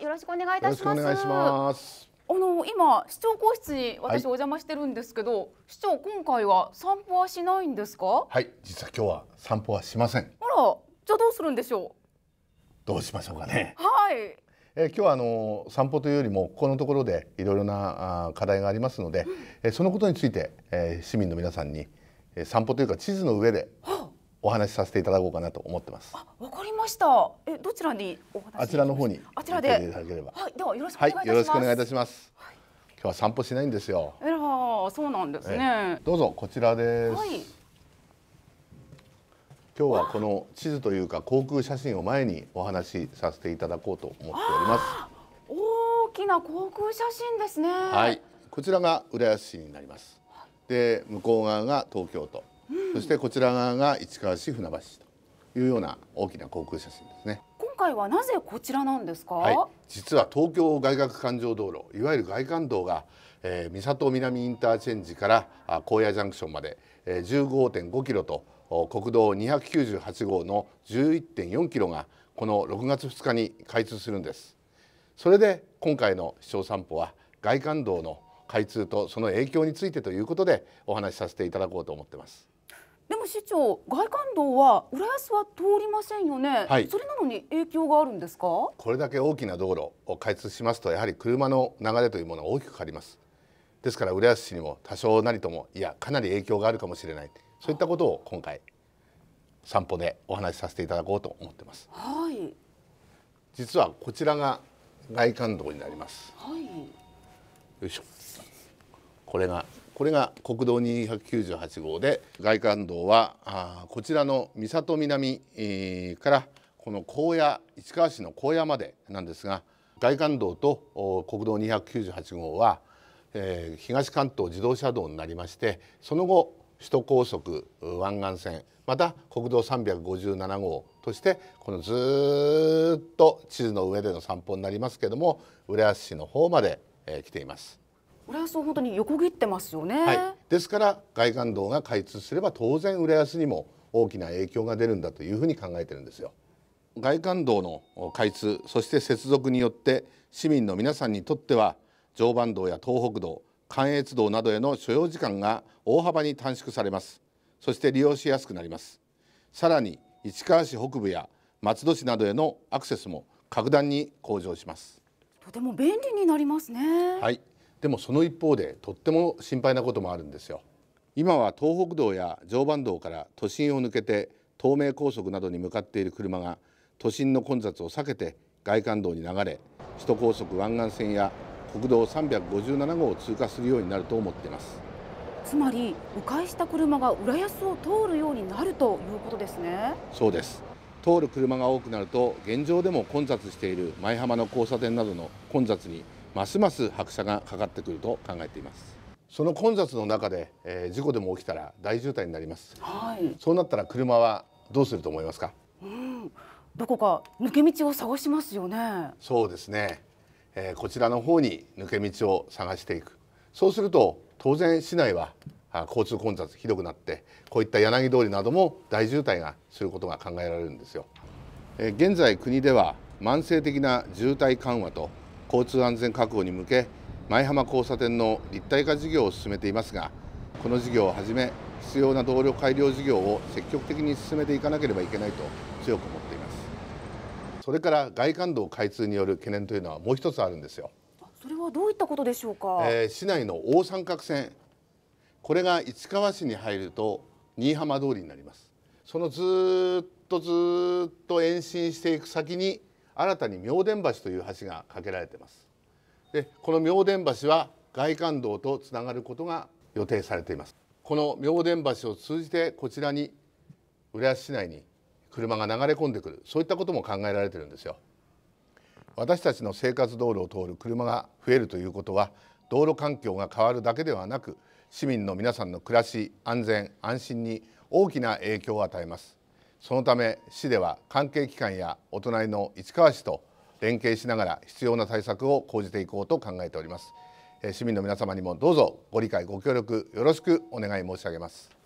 よろしくお願いいたします。お願いします。あの今市長公室に私お邪魔してるんですけど、はい、市長今回は散歩はしないんですか？はい、実は今日は散歩はしません。あら、じゃあどうするんでしょう？どうしましょうかね。はい。えー、今日はあの散歩というよりもここのところでいろいろなあ課題がありますので、うん、えー、そのことについて、えー、市民の皆さんに、えー、散歩というか地図の上で。はお話しさせていただこうかなと思ってます。あ、わかりました。え、どちらにあちらの方に。あちらで。はい、ではよろしくお願いいたします。はい、よろしくお願いいたします。はい、今日は散歩しないんですよ。えら、そうなんですね。どうぞこちらです。はい。今日はこの地図というか航空写真を前にお話しさせていただこうと思っております。大きな航空写真ですね。はい。こちらが浦安市になります。で、向こう側が東京都。そしてこちら側が市川市船橋市というような大きな航空写真ですね。今回はなぜこちらなんですか、はい、実は東京外郭環状道路いわゆる外環道が、えー、三郷南インターチェンジからあ高野ジャンクションまで、えー、15.5キロと国道298号の11.4キロがこの6月2日に開通するんですそれで今回の「市長散歩」は外環道の開通とその影響についてということでお話しさせていただこうと思ってます。でも市長、外環道は浦安は通りませんよね、はい、それなのに影響があるんですかこれだけ大きな道路を開通しますと、やはり車の流れというものは大きく変わります。ですから浦安市にも多少なりともいやかなり影響があるかもしれないそういったことを今回散歩でお話しさせていただこうと思ってます。はい、実はこちらが外環道になります。はい、よいしょこれがこれが国道298号で外環道はあこちらの三郷南、えー、からこの高野市川市の高野までなんですが外環道と国道298号は、えー、東関東自動車道になりましてその後首都高速湾岸線また国道357号としてこのずっと地図の上での散歩になりますけども浦安市の方まで、えー、来ています。浦安を本当に横切ってますよね、はい、ですから外環道が開通すれば当然浦安にも大きな影響が出るんだというふうに考えてるんですよ外環道の開通そして接続によって市民の皆さんにとっては常磐道や東北道関越道などへの所要時間が大幅に短縮されますそして利用しやすくなりますさらに市川市北部や松戸市などへのアクセスも格段に向上しますとても便利になりますねはいでもその一方でとっても心配なこともあるんですよ今は東北道や常磐道から都心を抜けて東名高速などに向かっている車が都心の混雑を避けて外環道に流れ首都高速湾岸線や国道357号を通過するようになると思っていますつまり迂回した車が浦安を通るようになるということですねそうです通る車が多くなると現状でも混雑している舞浜の交差点などの混雑にますます拍車がかかってくると考えていますその混雑の中で、えー、事故でも起きたら大渋滞になります、はい、そうなったら車はどうすると思いますか、うん、どこか抜け道を探しますよねそうですね、えー、こちらの方に抜け道を探していくそうすると当然市内は交通混雑ひどくなってこういった柳通りなども大渋滞がすることが考えられるんですよ、えー、現在国では慢性的な渋滞緩和と交通安全確保に向け舞浜交差点の立体化事業を進めていますがこの事業をはじめ必要な道路改良事業を積極的に進めていかなければいけないと強く思っていますそれから外環道開通による懸念というのはもう一つあるんですよそれはどういったことでしょうか、えー、市内の大三角線これが市川市に入ると新居浜通りになりますそのずっとずっと延伸していく先に新たに妙殿橋という橋が架けられていますでこの妙殿橋は外環道とつながることが予定されていますこの妙殿橋を通じてこちらに浦安市内に車が流れ込んでくるそういったことも考えられてるんですよ私たちの生活道路を通る車が増えるということは道路環境が変わるだけではなく市民の皆さんの暮らし安全安心に大きな影響を与えますそのため市では関係機関やお隣の市川市と連携しながら必要な対策を講じていこうと考えております市民の皆様にもどうぞご理解ご協力よろしくお願い申し上げます